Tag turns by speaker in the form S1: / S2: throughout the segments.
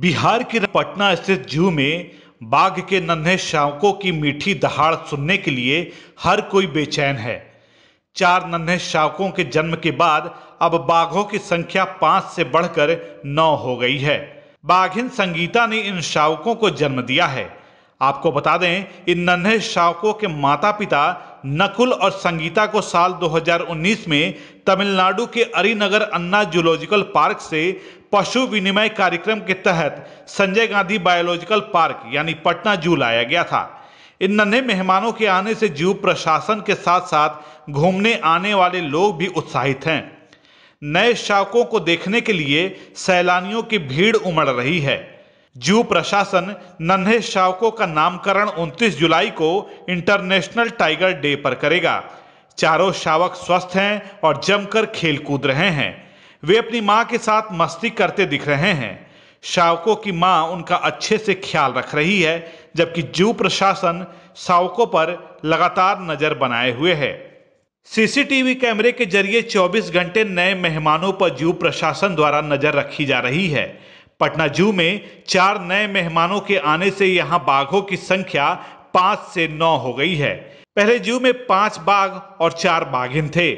S1: बिहार के पटना स्थित जू में बाघ के नन्हे शावकों की मीठी दहाड़ सुनने के लिए हर कोई बेचैन है चार नन्हे शावकों के जन्म के बाद अब बाघों की संख्या पांच से बढ़कर नौ हो गई है बाघिन संगीता ने इन शावकों को जन्म दिया है आपको बता दें इन नन्हे शावकों के माता पिता नकुल और संगीता को साल 2019 में तमिलनाडु के अरिनगर अन्ना जूलॉजिकल पार्क से पशु विनिमय कार्यक्रम के तहत संजय गांधी बायोलॉजिकल पार्क यानी पटना जू लाया गया था इन नन्हे मेहमानों के आने से जू प्रशासन के साथ साथ घूमने आने वाले लोग भी उत्साहित हैं नए शावकों को देखने के लिए सैलानियों की भीड़ उमड़ रही है जू प्रशासन नन्हे शावकों का नामकरण 29 जुलाई को इंटरनेशनल टाइगर डे पर करेगा चारों शावक स्वस्थ हैं और जमकर खेल कूद रहे हैं वे अपनी माँ के साथ मस्ती करते दिख रहे हैं शावकों की माँ उनका अच्छे से ख्याल रख रही है जबकि जू प्रशासन शावकों पर लगातार नजर बनाए हुए है सीसीटीवी कैमरे के जरिए 24 घंटे नए मेहमानों पर जू प्रशासन द्वारा नजर रखी जा रही है पटना जू में चार नए मेहमानों के आने से यहां बाघों की संख्या पांच से नौ हो गई है पहले जू में पांच बाघ और चार बाघिन थे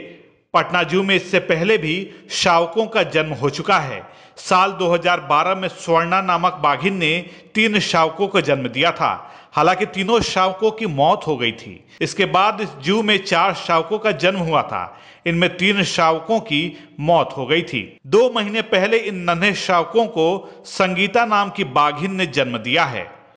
S1: पटना जू में इससे पहले भी शावकों का जन्म हो चुका है साल 2012 में स्वर्णा नामक बाघिन ने तीन शावकों को जन्म दिया था हालांकि तीनों शावकों की मौत हो गई थी इसके बाद इस जू में चार शावकों का जन्म हुआ था इनमें तीन शावकों की मौत हो गई थी दो महीने पहले इन नन्हे शावकों को संगीता नाम की बाघिन ने जन्म दिया है